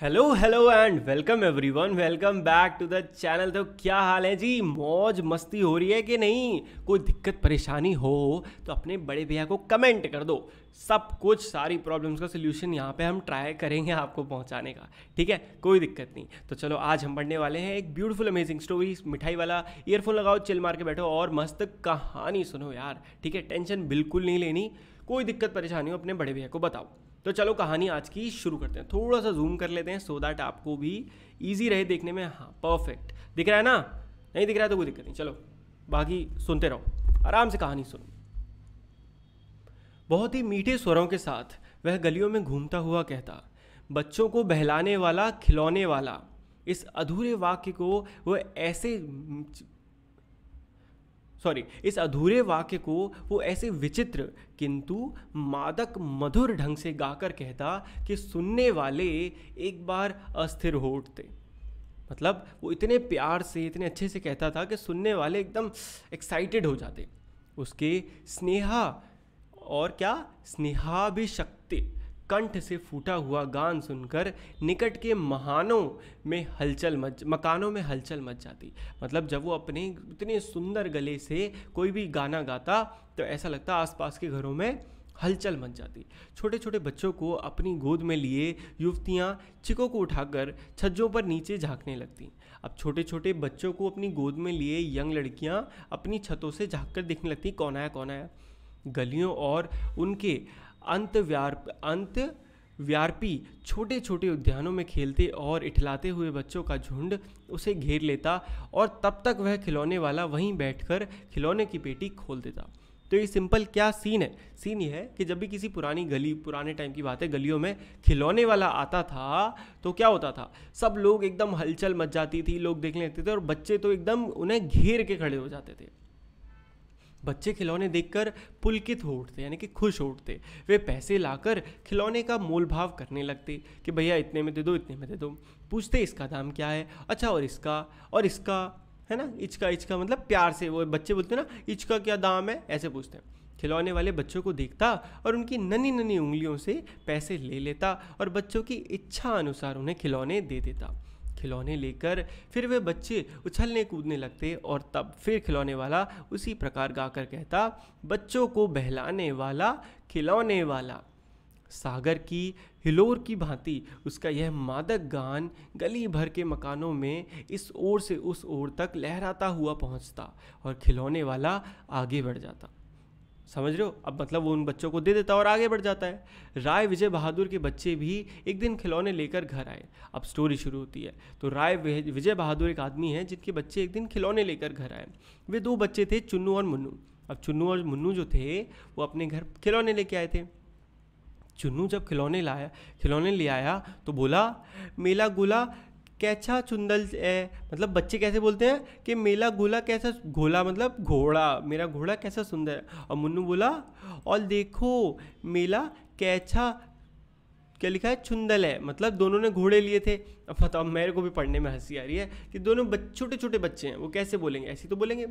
hello hello and welcome everyone welcome back to the channel तो क्या हाल है जी मौज मस्ती हो रही है कि नहीं कोई दिक्कत परेशानी हो तो अपने बड़े भैया को कमेंट कर दो सब कुछ सारी प्रॉब्लम्स का सोल्यूशन यहाँ पे हम ट्राई करेंगे आपको पहुँचाने का ठीक है कोई दिक्कत नहीं तो चलो आज हम पढ़ने वाले हैं एक ब्यूटीफुल अमेजिंग स्टोरी मिठाई वाला ईयरफोन लगाओ चिल मार के बैठो और मस्त कहानी सुनो यार ठीक है टेंशन बिल्कुल नहीं लेनी कोई दिक्कत परेशानी हो अपने बड़े भैया को बताओ तो चलो कहानी आज की शुरू करते हैं थोड़ा सा जूम कर लेते हैं सो दैट आपको भी ईजी रहे देखने में हाँ परफेक्ट दिख रहा है ना नहीं दिख रहा है तो कोई दिक्कत नहीं चलो बाकी सुनते रहो आराम से कहानी सुनो बहुत ही मीठे स्वरों के साथ वह गलियों में घूमता हुआ कहता बच्चों को बहलाने वाला खिलौने वाला इस अधूरे वाक्य को वह ऐसे सॉरी इस अधूरे वाक्य को वो ऐसे विचित्र किंतु मादक मधुर ढंग से गाकर कहता कि सुनने वाले एक बार अस्थिर हो उठते मतलब वो इतने प्यार से इतने अच्छे से कहता था कि सुनने वाले एकदम एक्साइटेड हो जाते उसके स्नेहा और क्या स्नेहा भी शक्ति कंठ से फूटा हुआ गान सुनकर निकट के महानों में हलचल मच मकानों में हलचल मच जाती मतलब जब वो अपने इतने सुंदर गले से कोई भी गाना गाता तो ऐसा लगता आसपास के घरों में हलचल मच जाती छोटे छोटे बच्चों को अपनी गोद में लिए युवतियाँ चिकों को उठाकर छज्जों पर नीचे झांकने लगती अब छोटे छोटे बच्चों को अपनी गोद में लिए यंग लड़कियाँ अपनी छतों से झाँक कर देखने लगती कौन आया कौन आया गलियों और उनके व्यार अंत व्यापी छोटे छोटे उद्यानों में खेलते और इठलाते हुए बच्चों का झुंड उसे घेर लेता और तब तक वह खिलौने वाला वहीं बैठकर खिलौने की पेटी खोल देता तो ये सिंपल क्या सीन है सीन ये है कि जब भी किसी पुरानी गली पुराने टाइम की बात है गलियों में खिलौने वाला आता था तो क्या होता था सब लोग एकदम हलचल मच जाती थी लोग देखने लगते थे और बच्चे तो एकदम उन्हें घेर के खड़े हो जाते थे बच्चे खिलौने देखकर पुलकित हो उठते यानी कि खुश हो उठते वे पैसे लाकर खिलौने का मोल भाव करने लगते कि भैया इतने में दे दो इतने में दे दो पूछते इसका दाम क्या है अच्छा और इसका और इसका है ना इचका इचका मतलब प्यार से वो बच्चे बोलते हैं ना इचका क्या दाम है ऐसे पूछते हैं खिलौने वाले बच्चों को देखता और उनकी नन्ही नन्ही उंगलियों से पैसे ले लेता और बच्चों की इच्छा अनुसार उन्हें खिलौने दे देता खिलौने लेकर फिर वे बच्चे उछलने कूदने लगते और तब फिर खिलौने वाला उसी प्रकार गाकर कहता बच्चों को बहलाने वाला खिलौने वाला सागर की हिलोर की भांति उसका यह मादक गान गली भर के मकानों में इस ओर से उस ओर तक लहराता हुआ पहुंचता और खिलौने वाला आगे बढ़ जाता समझ रहे हो अब मतलब वो उन बच्चों को दे देता और आगे बढ़ जाता है राय विजय बहादुर के बच्चे भी एक दिन खिलौने लेकर घर आए अब स्टोरी शुरू होती है तो राय विजय बहादुर एक आदमी है जिनके बच्चे एक दिन खिलौने लेकर घर आए वे दो बच्चे थे चुन्नू और मुन्नू अब चुन्नू और मुन्नू जो थे वो अपने घर खिलौने लेके आए थे चुन्नू जब खिलौने लाया खिलौने ले आया तो बोला मेला गोला कैचा चुंदल है मतलब बच्चे कैसे बोलते हैं कि मेला गोला कैसा घोला मतलब घोड़ा मेरा घोड़ा कैसा सुंदर है और मुन्नू बोला और देखो मेला कैचा क्या लिखा है चुंदल है मतलब दोनों ने घोड़े लिए थे अब बताओ मेरे को भी पढ़ने में हंसी आ रही है कि दोनों छोटे छोटे बच्चे हैं वो कैसे बोलेंगे ऐसे तो बोलेंगे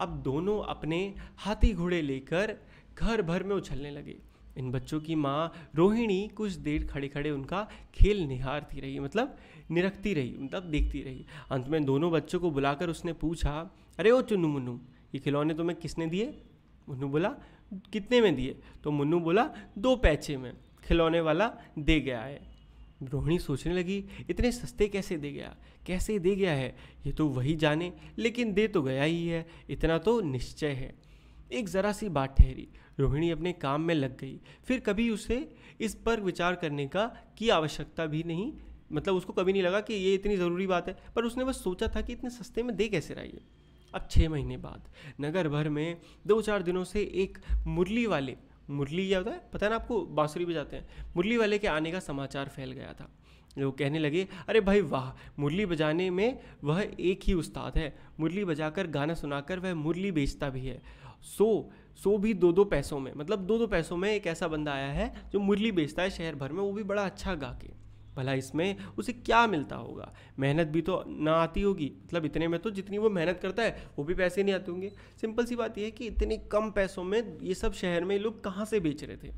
अब दोनों अपने हाथी घोड़े लेकर घर भर में उछलने लगे इन बच्चों की माँ रोहिणी कुछ देर खड़े खड़े उनका खेल निहारती रही मतलब निरखती रही मतलब देखती रही अंत में दोनों बच्चों को बुलाकर उसने पूछा अरे ओ चुन्नू मुन्नू ये खिलौने तुम्हें किसने दिए मुन्नू बोला कितने में दिए तो मुन्नू बोला दो पैचे में खिलौने वाला दे गया है रोहिणी सोचने लगी इतने सस्ते कैसे दे गया कैसे दे गया है ये तो वही जाने लेकिन दे तो गया ही है इतना तो निश्चय है एक ज़रा सी बात ठहरी रोहिणी अपने काम में लग गई फिर कभी उसे इस पर विचार करने का की आवश्यकता भी नहीं मतलब उसको कभी नहीं लगा कि ये इतनी ज़रूरी बात है पर उसने बस सोचा था कि इतने सस्ते में दे कैसे रही है अब छः महीने बाद नगर भर में दो चार दिनों से एक मुरली वाले मुरली क्या होता है पता है ना आपको बांसुरी बजाते हैं मुरली वाले के आने का समाचार फैल गया था लोग कहने लगे अरे भाई वाह मुरली बजाने में वह एक ही उस्ताद है मुरली बजाकर गाना सुनाकर वह मुरली बेचता भी है सो सो भी दो दो पैसों में मतलब दो दो पैसों में एक ऐसा बंदा आया है जो मुरली बेचता है शहर भर में वो भी बड़ा अच्छा गा के भला इसमें उसे क्या मिलता होगा मेहनत भी तो ना आती होगी मतलब इतने में तो जितनी वो मेहनत करता है वो भी पैसे नहीं आते होंगे सिंपल सी बात यह है कि इतने कम पैसों में ये सब शहर में लोग कहाँ से बेच रहे थे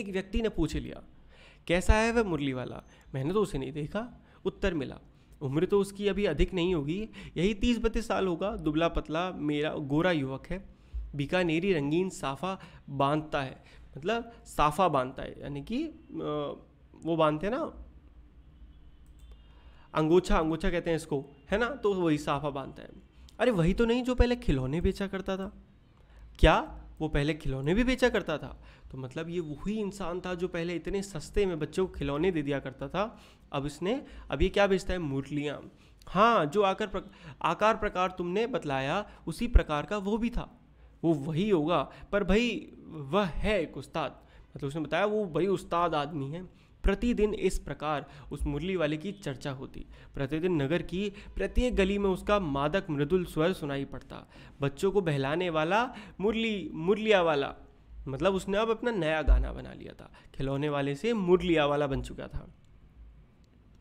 एक व्यक्ति ने पूछ लिया कैसा है वह मुरली वाला मैंने तो उसे नहीं देखा उत्तर मिला उम्र तो उसकी अभी अधिक नहीं होगी यही तीस बत्तीस साल होगा दुबला पतला मेरा गोरा युवक है बीकानेरी रंगीन साफा बांधता है मतलब साफा बांधता है यानी कि वो बांधते हैं ना अंगोछा अंगोछा कहते हैं इसको है ना तो वही साफा बांधता है अरे वही तो नहीं जो पहले खिलौने बेचा करता था क्या वो पहले खिलौने भी बेचा करता था तो मतलब ये वही इंसान था जो पहले इतने सस्ते में बच्चों को खिलौने दे दिया करता था अब इसने अब ये क्या बेचता है मुरलियाँ हाँ जो आकर प्रक, आकार प्रकार तुमने बतलाया उसी प्रकार का वो भी था वो वही होगा पर भाई वह है एक उस्ताद मतलब उसने बताया वो भाई उस्ताद आदमी है प्रतिदिन इस प्रकार उस मुरली वाले की चर्चा होती प्रतिदिन नगर की प्रत्येक गली में उसका मादक मृदुल स्वर सुनाई पड़ता बच्चों को बहलाने वाला मुरली मुरलिया वाला मतलब उसने अब अपना नया गाना बना लिया था खिलौने वाले से मुरलिया वाला बन चुका था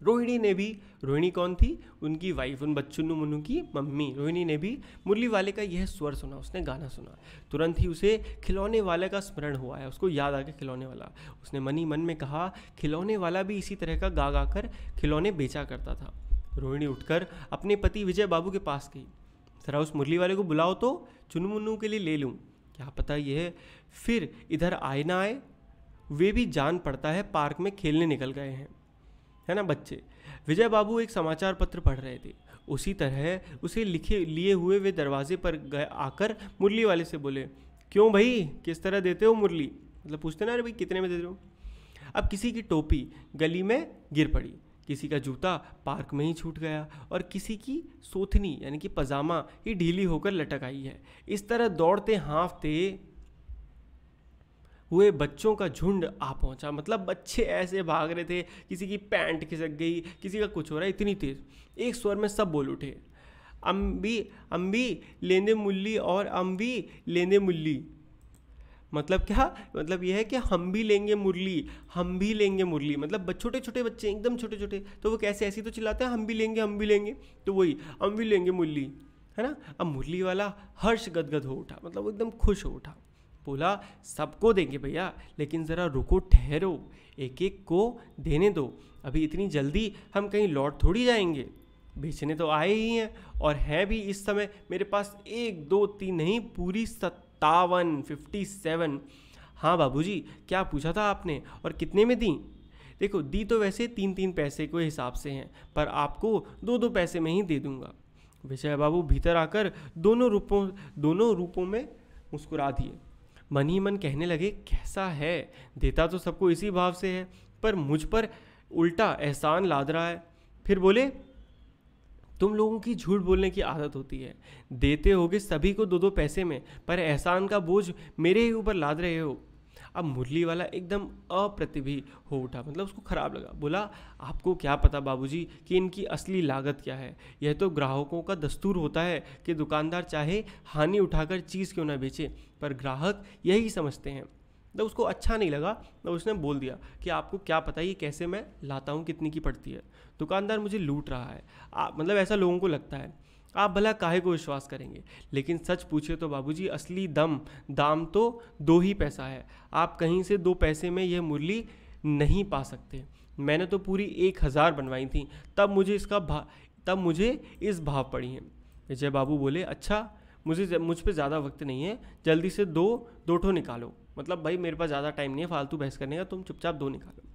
रोहिणी ने भी रोहिणी कौन थी उनकी वाइफ उन बच्चुन्नू मुन्नू की मम्मी रोहिणी ने भी मुरली वाले का यह स्वर सुना उसने गाना सुना तुरंत ही उसे खिलौने वाले का स्मरण हुआ है उसको याद आ गया खिलौने वाला उसने मनी मन में कहा खिलौने वाला भी इसी तरह का गा गा कर खिलौने बेचा करता था रोहिणी उठकर अपने पति विजय बाबू के पास गई जरा उस मुरली वाले को बुलाओ तो चुनु मुन्नू के लिए ले लूँ क्या पता यह फिर इधर आए ना आए वे भी जान पड़ता है पार्क में खेलने निकल गए हैं है ना बच्चे विजय बाबू एक समाचार पत्र पढ़ रहे थे उसी तरह उसे लिखे लिए हुए वे दरवाजे पर गए आकर मुरली वाले से बोले क्यों भाई किस तरह देते हो मुरली मतलब पूछते ना अरे भाई कितने में देते हो अब किसी की टोपी गली में गिर पड़ी किसी का जूता पार्क में ही छूट गया और किसी की सोथनी यानी कि पजामा ही ढीली होकर लटक आई है इस तरह दौड़ते हाँफते हुए बच्चों का झुंड आ पहुंचा मतलब बच्चे ऐसे भाग रहे थे किसी की पैंट खिसक गई किसी का कुछ हो रहा है इतनी तेज़ एक स्वर में सब बोल उठे अम्बी अम्बी लेंदे मुल्ली और अम्बी लेंदे मुल्ली मतलब क्या मतलब यह है कि हम भी लेंगे मुरली हम भी लेंगे मुरली मतलब छोटे छोटे बच्चे एकदम छोटे छोटे तो वो कैसे ऐसी तो चिल्लाते हैं हम भी लेंगे हम भी लेंगे तो वही हम भी लेंगे मुरली है ना अब मुरली वाला हर्ष गदगद हो उठा मतलब वो एकदम खुश हो उठा बोला सबको देंगे भैया लेकिन ज़रा रुको ठहरो एक एक को देने दो अभी इतनी जल्दी हम कहीं लौट थोड़ी जाएंगे बेचने तो आए ही हैं और हैं भी इस समय मेरे पास एक दो तीन नहीं पूरी सत्तावन फिफ्टी सेवन हाँ बाबू क्या पूछा था आपने और कितने में दी देखो दी तो वैसे तीन तीन पैसे के हिसाब से हैं पर आपको दो दो पैसे में ही दे दूंगा विजय बाबू भीतर आकर दोनों रूपों दोनों रूपों में मुस्कुरा दिए मन ही मन कहने लगे कैसा है देता तो सबको इसी भाव से है पर मुझ पर उल्टा एहसान लाद रहा है फिर बोले तुम लोगों की झूठ बोलने की आदत होती है देते होगे सभी को दो दो पैसे में पर एहसान का बोझ मेरे ही ऊपर लाद रहे हो अब मुरली वाला एकदम अप्रतिभी हो उठा मतलब उसको ख़राब लगा बोला आपको क्या पता बाबूजी कि इनकी असली लागत क्या है यह तो ग्राहकों का दस्तूर होता है कि दुकानदार चाहे हानि उठाकर चीज़ क्यों ना बेचे पर ग्राहक यही समझते हैं तो उसको अच्छा नहीं लगा तो उसने बोल दिया कि आपको क्या पता ये कैसे मैं लाता हूँ कितनी की पड़ती है दुकानदार मुझे लूट रहा है आ, मतलब ऐसा लोगों को लगता है आप भला काहे को विश्वास करेंगे लेकिन सच पूछे तो बाबूजी असली दम दाम तो दो ही पैसा है आप कहीं से दो पैसे में यह मुरली नहीं पा सकते मैंने तो पूरी एक हज़ार बनवाई थी तब मुझे इसका भा तब मुझे इस भाव पड़ी है विजय बाबू बोले अच्छा मुझे मुझ पर ज़्यादा वक्त नहीं है जल्दी से दो दो ठो निकालो मतलब भाई मेरे पास ज़्यादा टाइम नहीं है फालतू बहस करने का तुम चुपचाप दो निकालो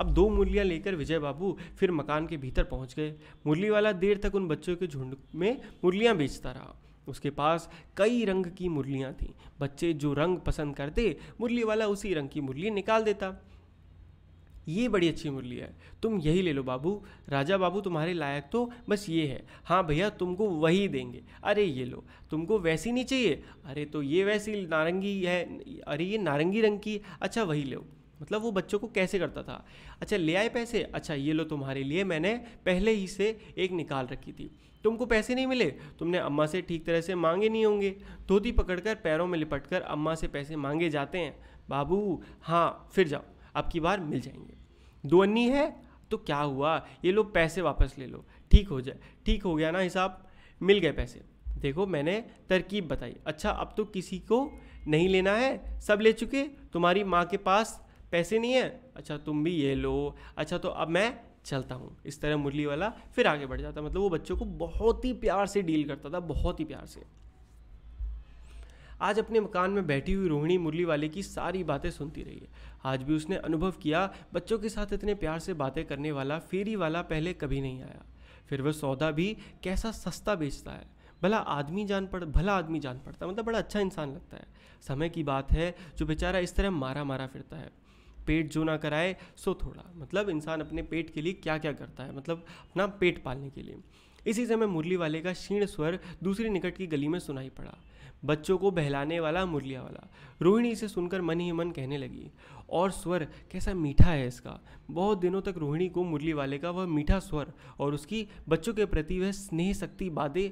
अब दो मुरलियाँ लेकर विजय बाबू फिर मकान के भीतर पहुँच गए मुरली वाला देर तक उन बच्चों के झुंड में मुरलियाँ बेचता रहा उसके पास कई रंग की मुरलियाँ थीं बच्चे जो रंग पसंद करते मुरली वाला उसी रंग की मुरली निकाल देता ये बड़ी अच्छी मुरली है तुम यही ले लो बाबू राजा बाबू तुम्हारे लायक तो बस ये है हाँ भैया तुमको वही देंगे अरे ये लो तुमको वैसी नहीं चाहिए अरे तो ये वैसी नारंगी है अरे ये नारंगी रंग की अच्छा वही लो मतलब वो बच्चों को कैसे करता था अच्छा ले आए पैसे अच्छा ये लो तुम्हारे लिए मैंने पहले ही से एक निकाल रखी थी तुमको पैसे नहीं मिले तुमने अम्मा से ठीक तरह से मांगे नहीं होंगे धोती पकड़कर पैरों में लिपट कर अम्मा से पैसे मांगे जाते हैं बाबू हाँ फिर जाओ अब की बार मिल जाएंगे दो अन्नी है तो क्या हुआ ये लो पैसे वापस ले लो ठीक हो जाए ठीक हो गया ना हिसाब मिल गए पैसे देखो मैंने तरकीब बताई अच्छा अब तो किसी को नहीं लेना है सब ले चुके तुम्हारी माँ के पास पैसे नहीं है अच्छा तुम भी ये लो अच्छा तो अब मैं चलता हूँ इस तरह मुरली वाला फिर आगे बढ़ जाता मतलब वो बच्चों को बहुत ही प्यार से डील करता था बहुत ही प्यार से आज अपने मकान में बैठी हुई रोहिणी मुरली वाले की सारी बातें सुनती रही है आज भी उसने अनुभव किया बच्चों के साथ इतने प्यार से बातें करने वाला फेरी वाला पहले कभी नहीं आया फिर वह सौदा भी कैसा सस्ता बेचता है भला आदमी जान पड़ भला आदमी जान पड़ता मतलब बड़ा अच्छा इंसान लगता है समय की बात है जो बेचारा इस तरह मारा मारा फिरता है पेट जो ना कराए सो थोड़ा मतलब इंसान अपने पेट के लिए क्या क्या करता है मतलब अपना पेट पालने के लिए इसी समय मुरली वाले का क्षीण स्वर दूसरी निकट की गली में सुनाई पड़ा बच्चों को बहलाने वाला मुरलिया वाला रोहिणी इसे सुनकर मन ही मन कहने लगी और स्वर कैसा मीठा है इसका बहुत दिनों तक रोहिणी को मुरली वाले का वह मीठा स्वर और उसकी बच्चों के प्रति वह स्नेह शक्ति बातें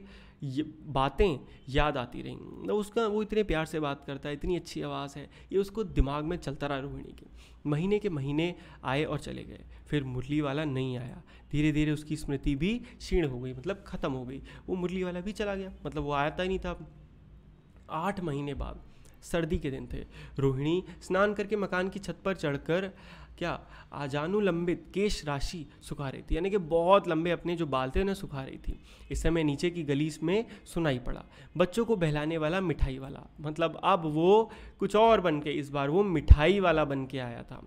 बातें याद आती रहीं तो उसका वो इतने प्यार से बात करता है इतनी अच्छी आवाज़ है ये उसको दिमाग में चलता रहा रोहिणी के महीने के महीने आए और चले गए फिर मुरली वाला नहीं आया धीरे धीरे उसकी स्मृति भी क्षीण हो गई मतलब ख़त्म हो गई वो मुरली वाला भी चला गया मतलब वो आता ही नहीं था आठ महीने बाद सर्दी के दिन थे रोहिणी स्नान करके मकान की छत पर चढ़कर क्या आजानुलंबित केश राशि सुखा रही थी यानी कि बहुत लंबे अपने जो बाल थे उन्हें सुखा रही थी इस समय नीचे की गली में सुनाई पड़ा बच्चों को बहलाने वाला मिठाई वाला मतलब अब वो कुछ और बन के इस बार वो मिठाई वाला बन के आया था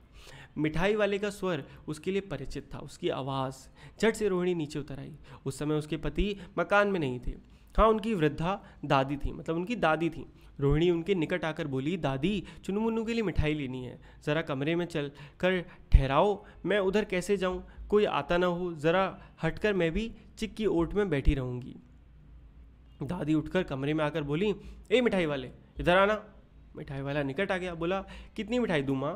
मिठाई वाले का स्वर उसके लिए परिचित था उसकी आवाज़ झट से रोहिणी नीचे उतर आई उस समय उसके पति मकान में नहीं थे हाँ उनकी वृद्धा दादी थी मतलब उनकी दादी थी रोहिणी उनके निकट आकर बोली दादी चुनू मुन्नू के लिए मिठाई लेनी है ज़रा कमरे में चल कर ठहराओ मैं उधर कैसे जाऊँ कोई आता ना हो ज़रा हटकर मैं भी चिक्की ओट में बैठी रहूँगी दादी उठकर कमरे में आकर बोली ए मिठाई वाले इधर आना मिठाई वाला निकट आ गया बोला कितनी मिठाई दूँ माँ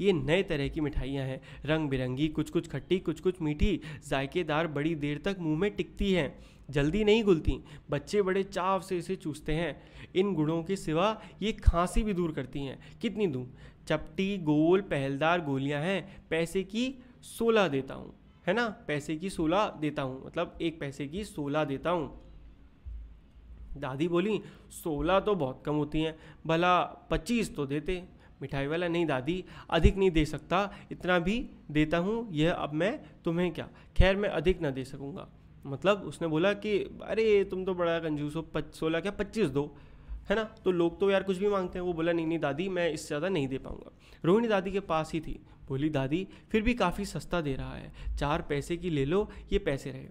ये नए तरह की मिठाइयाँ हैं रंग बिरंगी कुछ कुछ खट्टी कुछ कुछ मीठी जायकेदार बड़ी देर तक मुँह में टिकती हैं जल्दी नहीं घुलती बच्चे बड़े चाव से इसे चूसते हैं इन गुड़ों के सिवा ये खांसी भी दूर करती हैं कितनी दूँ चपटी गोल पहलदार गोलियाँ हैं पैसे की सोलह देता हूँ है ना पैसे की सोलह देता हूँ मतलब एक पैसे की सोलह देता हूँ दादी बोली सोलह तो बहुत कम होती हैं भला पच्चीस तो देते मिठाई वाला नहीं दादी अधिक नहीं दे सकता इतना भी देता हूँ यह अब मैं तुम्हें क्या खैर मैं अधिक ना दे सकूँगा मतलब उसने बोला कि अरे तुम तो बड़ा कंजूस हो पच सोलह क्या पच्चीस दो है ना तो लोग तो यार कुछ भी मांगते हैं वो बोला नहीं नहीं दादी मैं इससे ज़्यादा नहीं दे पाऊँगा रोहिणी दादी के पास ही थी बोली दादी फिर भी काफ़ी सस्ता दे रहा है चार पैसे की ले लो ये पैसे रहे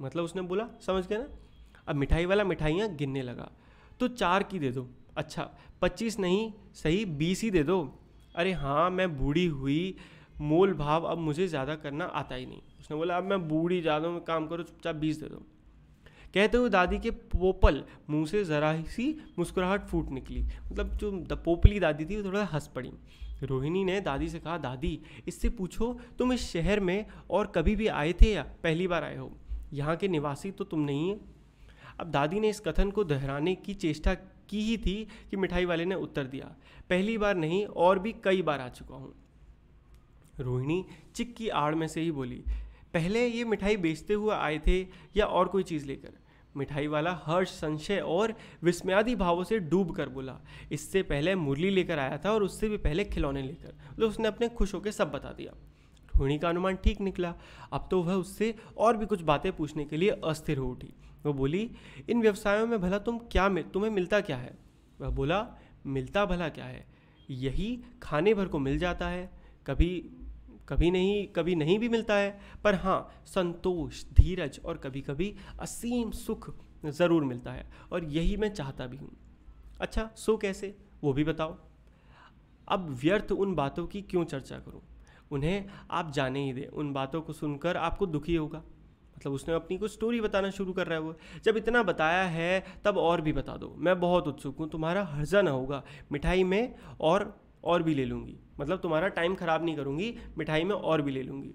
मतलब उसने बोला समझ गया ना अब मिठाई वाला मिठाइयाँ गिनने लगा तो चार की दे दो अच्छा पच्चीस नहीं सही बीस ही दे दो अरे हाँ मैं बूढ़ी हुई मोल भाव अब मुझे ज़्यादा करना आता ही नहीं उसने बोला अब मैं बूढ़ी जा रहा हूँ काम करो चुपचाप बीस दे दो कहते हुए दादी के पोपल मुंह से ज़रा सी मुस्कुराहट फूट निकली मतलब जो द पोपली दादी थी वो थोड़ा हंस पड़ी रोहिणी ने दादी से कहा दादी इससे पूछो तुम इस शहर में और कभी भी आए थे या पहली बार आए हो यहाँ के निवासी तो तुम नहीं है अब दादी ने इस कथन को दोहराने की चेष्टा की ही थी कि मिठाई वाले ने उत्तर दिया पहली बार नहीं और भी कई बार आ चुका हूँ रोहिणी चिक की आड़ में से ही बोली पहले ये मिठाई बेचते हुए आए थे या और कोई चीज़ लेकर मिठाई वाला हर्ष संशय और विस्मयादी भावों से डूब कर बोला इससे पहले मुरली लेकर आया था और उससे भी पहले खिलौने लेकर तो उसने अपने खुश होकर सब बता दिया रोहिणी का अनुमान ठीक निकला अब तो वह उससे और भी कुछ बातें पूछने के लिए अस्थिर हो उठी वह बोली इन व्यवसायों में भला तुम क्या मिल तुम्हें मिलता क्या है वह बोला मिलता भला क्या है यही खाने भर को मिल जाता है कभी कभी नहीं कभी नहीं भी मिलता है पर हाँ संतोष धीरज और कभी कभी असीम सुख ज़रूर मिलता है और यही मैं चाहता भी हूँ अच्छा सो कैसे वो भी बताओ अब व्यर्थ उन बातों की क्यों चर्चा करूँ उन्हें आप जाने ही दें उन बातों को सुनकर आपको दुखी होगा मतलब उसने अपनी कुछ स्टोरी बताना शुरू कर रहा है वो जब इतना बताया है तब और भी बता दो मैं बहुत उत्सुक हूँ तुम्हारा हर्जा ना होगा मिठाई में और और भी ले लूँगी मतलब तुम्हारा टाइम ख़राब नहीं करूंगी मिठाई में और भी ले लूंगी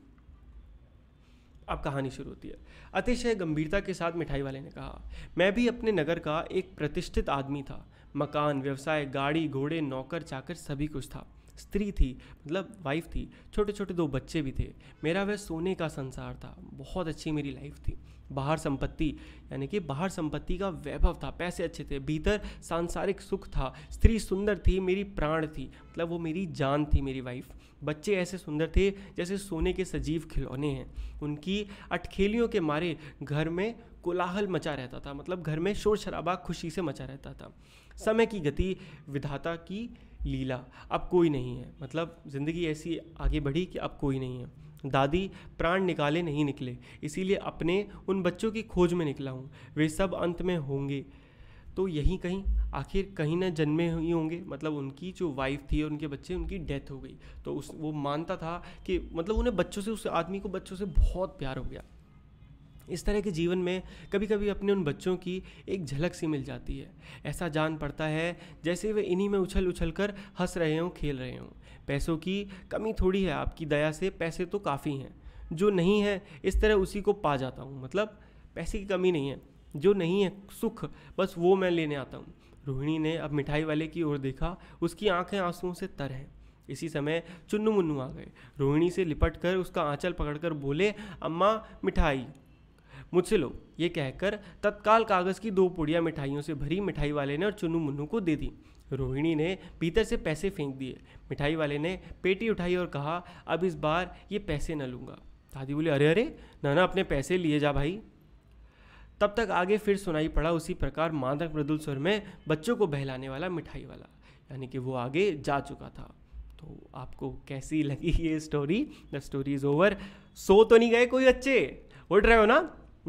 अब कहानी शुरू होती है अतिशय गंभीरता के साथ मिठाई वाले ने कहा मैं भी अपने नगर का एक प्रतिष्ठित आदमी था मकान व्यवसाय गाड़ी घोड़े नौकर चाकर सभी कुछ था स्त्री थी मतलब वाइफ थी छोटे छोटे दो बच्चे भी थे मेरा वह सोने का संसार था बहुत अच्छी मेरी लाइफ थी बाहर संपत्ति यानी कि बाहर संपत्ति का वैभव था पैसे अच्छे थे भीतर सांसारिक सुख था स्त्री सुंदर थी मेरी प्राण थी मतलब वो मेरी जान थी मेरी वाइफ बच्चे ऐसे सुंदर थे जैसे सोने के सजीव खिलौने हैं उनकी अटखेलियों के मारे घर में कोलाहल मचा रहता था मतलब घर में शोर शराबा खुशी से मचा रहता था समय की गति विधाता की लीला अब कोई नहीं है मतलब ज़िंदगी ऐसी आगे बढ़ी कि अब कोई नहीं है दादी प्राण निकाले नहीं निकले इसीलिए अपने उन बच्चों की खोज में निकला हूँ वे सब अंत में होंगे तो यहीं कहीं आखिर कहीं ना जन्मे ही होंगे मतलब उनकी जो वाइफ थी और उनके बच्चे उनकी डेथ हो गई तो उस वो मानता था कि मतलब उन्हें बच्चों से उस आदमी को बच्चों से बहुत प्यार हो गया इस तरह के जीवन में कभी कभी अपने उन बच्चों की एक झलक सी मिल जाती है ऐसा जान पड़ता है जैसे वे इन्हीं में उछल उछल कर हंस रहे हों खेल रहे हों पैसों की कमी थोड़ी है आपकी दया से पैसे तो काफ़ी हैं जो नहीं है इस तरह उसी को पा जाता हूँ मतलब पैसे की कमी नहीं है जो नहीं है सुख बस वो मैं लेने आता हूँ रोहिणी ने अब मिठाई वाले की ओर देखा उसकी आंखें आंसुओं से तर हैं इसी समय चुन्नू मुन्नू आ गए रोहिणी से लिपट कर उसका आंचल पकड़कर बोले अम्मा मिठाई मुझसे लो ये कहकर तत्काल कागज़ की दो पुड़िया मिठाइयों से भरी मिठाई वाले ने और चुनू मुन्नू को दे दी रोहिणी ने भीतर से पैसे फेंक दिए मिठाई वाले ने पेटी उठाई और कहा अब इस बार ये पैसे न लूँगा दादी बोले अरे अरे नाना अपने पैसे लिए जा भाई तब तक आगे फिर सुनाई पड़ा उसी प्रकार मादक मृदुल स्वर में बच्चों को बहलाने वाला मिठाई वाला यानी कि वो आगे जा चुका था तो आपको कैसी लगी ये story the story is over so तो नहीं गए कोई अच्छे उठ रहे हो ना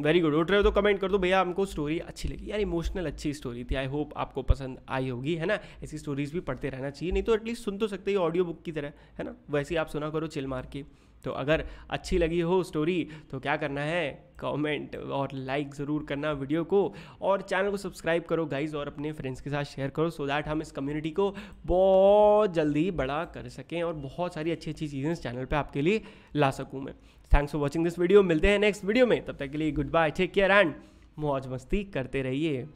वेरी गुड उठ रहे हो तो कमेंट कर दो भैया हमको स्टोरी अच्छी लगी यार इमोशनल अच्छी स्टोरी थी आई होप आपको पसंद आई होगी है ना ऐसी स्टोरीज भी पढ़ते रहना चाहिए नहीं तो एटलीस्ट सुन तो सकते ही ऑडियो बुक की तरह है ना वैसे ही आप सुना करो चिल मार के तो अगर अच्छी लगी हो स्टोरी तो क्या करना है कमेंट और लाइक ज़रूर करना वीडियो को और चैनल को सब्सक्राइब करो गाइज और अपने फ्रेंड्स के साथ शेयर करो सो so दैट हम इस कम्युनिटी को बहुत जल्दी बड़ा कर सकें और बहुत सारी अच्छी अच्छी चीज़ें इस चैनल पर आपके लिए ला सकूँ मैं thanks for watching this video मिलते हैं नेक्स्ट वीडियो में तब तक के लिए good bye take care and मौज मस्ती करते रहिए